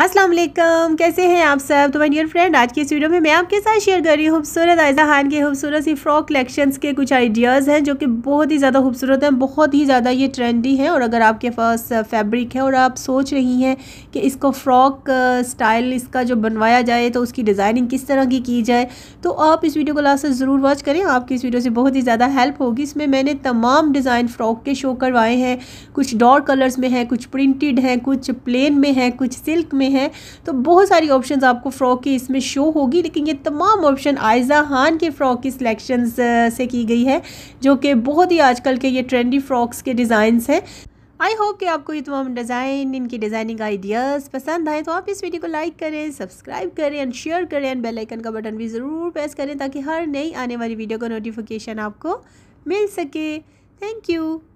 अस्सलाम वालेकुम कैसे हैं आप सब तो माय डियर फ्रेंड आज की इस वीडियो में मैं आपके साथ शेयर कर रही हूँ खूबसूरत आयजा खान के खूबसूरत सी फ्रॉक कलेक्शंस के कुछ आइडियाज़ हैं जो कि बहुत ही ज़्यादा खूबसूरत हैं बहुत ही ज़्यादा ये ट्रेंडी हैं और अगर आपके पास फैब्रिक है और आप सोच रही हैं कि इसको फ़्रॉक स्टाइल इसका जो बनवाया जाए तो उसकी डिज़ाइनिंग किस तरह की की जाए तो आप इस वीडियो को लास्ट तक ज़रूर वॉच करें आपकी इस वीडियो से बहुत ही ज़्यादा हेल्प होगी इसमें मैंने तमाम डिज़ाइन फ़्रॉक के शो करवाए हैं कुछ डॉट कलर्स में हैं कुछ प्रिंटेड हैं कुछ प्लेन में हैं कुछ सिल्क में हैं तो बहुत सारी ऑप्शंस आपको फ़्रॉक की इसमें शो होगी लेकिन ये तमाम ऑप्शन आयज़ा खान के फ़्रॉक की सिलेक्शन से की गई है जो कि बहुत ही आजकल के ये ट्रेंडी फ़्रॉक्स के डिज़ाइंस हैं आई होप कि आपको ये तमाम डिज़ाइन इनकी डिज़ाइनिंग आइडियाज़ पसंद आए तो आप इस वीडियो को लाइक करें सब्सक्राइब करें एंड शेयर करें एंड बेल आइकन का बटन भी ज़रूर प्रेस करें ताकि हर नई आने वाली वीडियो का नोटिफिकेशन आपको मिल सके थैंक यू